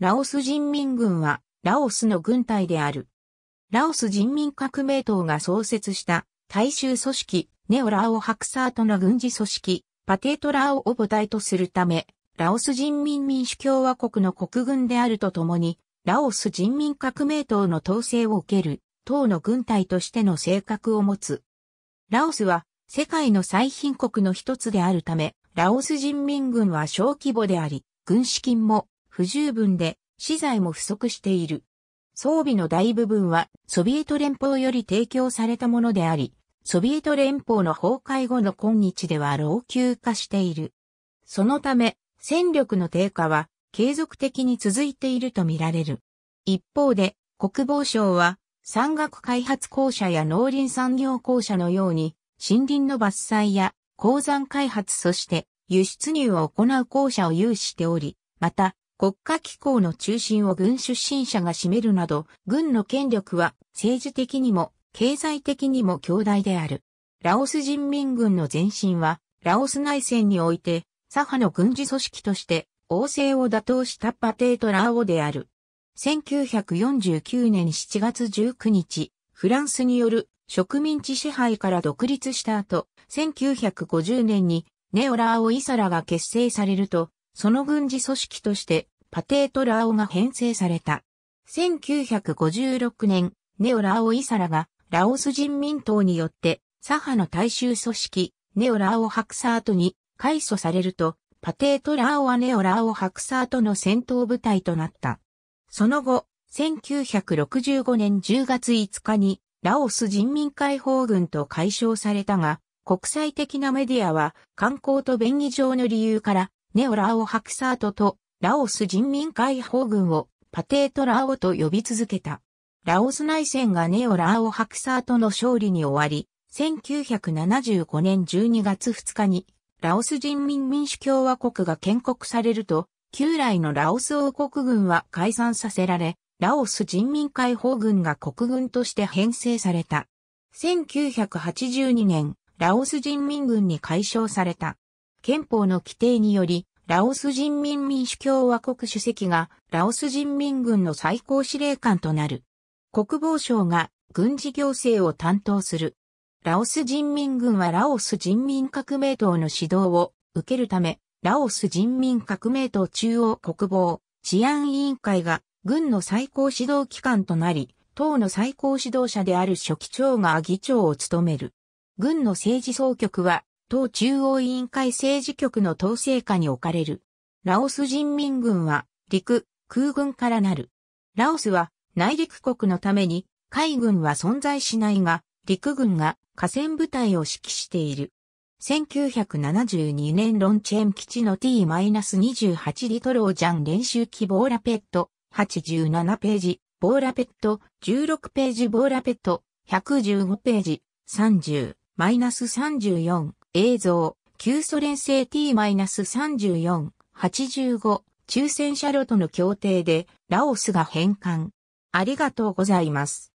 ラオス人民軍は、ラオスの軍隊である。ラオス人民革命党が創設した大衆組織、ネオラオハクサートの軍事組織、パテートラオを母体とするため、ラオス人民民主共和国の国軍であるとともに、ラオス人民革命党の統制を受ける、党の軍隊としての性格を持つ。ラオスは、世界の最貧国の一つであるため、ラオス人民軍は小規模であり、軍資金も不十分で、資材も不足している。装備の大部分はソビエト連邦より提供されたものであり、ソビエト連邦の崩壊後の今日では老朽化している。そのため、戦力の低下は継続的に続いているとみられる。一方で、国防省は、山岳開発公社や農林産業公社のように、森林の伐採や鉱山開発そして輸出入を行う公社を有しており、また、国家機構の中心を軍出身者が占めるなど、軍の権力は政治的にも経済的にも強大である。ラオス人民軍の前身は、ラオス内戦において、左派の軍事組織として、王政を打倒したパテートラーオである。1949年7月19日、フランスによる植民地支配から独立した後、1950年にネオラーオ・イサラが結成されると、その軍事組織としてパテート・ラオが編成された。1956年、ネオ・ラオ・イサラがラオス人民党によって左派の大衆組織ネオ・ラオ・ハクサートに改組されると、パテート・ラオはネオ・ラオ・ハクサートの戦闘部隊となった。その後、1965年10月5日にラオス人民解放軍と解消されたが、国際的なメディアは観光と便宜上の理由からネオ・ラオ・ハクサートとラオス人民解放軍をパテート・ラオと呼び続けた。ラオス内戦がネオ・ラオ・ハクサートの勝利に終わり、1975年12月2日にラオス人民民主共和国が建国されると、旧来のラオス王国軍は解散させられ、ラオス人民解放軍が国軍として編成された。1982年、ラオス人民軍に解消された。憲法の規定により、ラオス人民民主共和国主席がラオス人民軍の最高司令官となる。国防省が軍事行政を担当する。ラオス人民軍はラオス人民革命党の指導を受けるため、ラオス人民革命党中央国防治安委員会が軍の最高指導機関となり、党の最高指導者である書記長が議長を務める。軍の政治総局は党中央委員会政治局の統制下に置かれる。ラオス人民軍は陸、空軍からなる。ラオスは内陸国のために海軍は存在しないが、陸軍が河川部隊を指揮している。1972年ロンチェン基地の T-28 リトロージャン練習機ボーラペット87ページ、ボーラペット16ページボーラペット115ページ30-34映像、旧ソ連製 T-34、85、抽選車両との協定で、ラオスが返還。ありがとうございます。